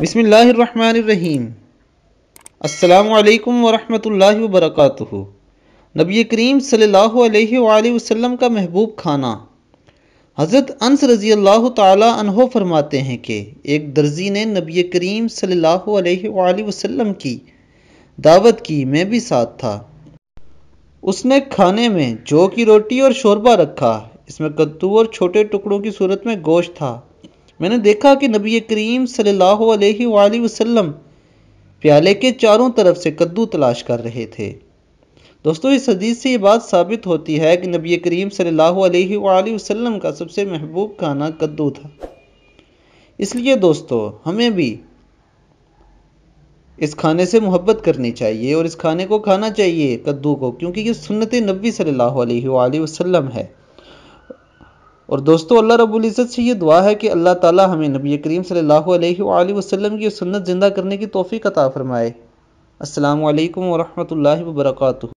बिसमीम् अल्लाम वरहमल वर्क नबी करीम सल्लल्लाहु अलैहि वसल्लम का महबूब खाना हज़रत अंस रज़ी अल्लाह तहो फरमाते हैं कि एक दर्जी ने नबी करीम सल्लल्लाहु अलैहि वसल्लम की दावत की मैं भी साथ था उसने खाने में जौ की रोटी और शोरबा रखा इसमें कद्दू और छोटे टुकड़ों की सूरत में गोश्त था मैंने देखा कि नबी करीम सल्लल्लाहु अलैहि वसल्लम प्याले के चारों तरफ से कद्दू तलाश कर रहे थे दोस्तों इस हदीस से ये बात साबित होती है कि नबी करीम सल्लल्लाहु वसलम वसल्लम का सबसे महबूब खाना कद्दू था इसलिए दोस्तों हमें भी इस खाने से मोहब्बत करनी चाहिए और इस खाने को खाना चाहिए कद्दू को क्योंकि ये सुन्नत नबी सल्ला वसलम है और दोस्तों अल्लाह रब्बुल इज़्ज़त से ये दुआ है कि अल्लाह ताला हमें नबी करीम सल्लल्लाहु अलैहि वसल्लम की सुन्नत ज़िंदा करने की तौफ़ीक अता फ़रमाए अस्सलाम वालेकुम वरहमतुल्लाहि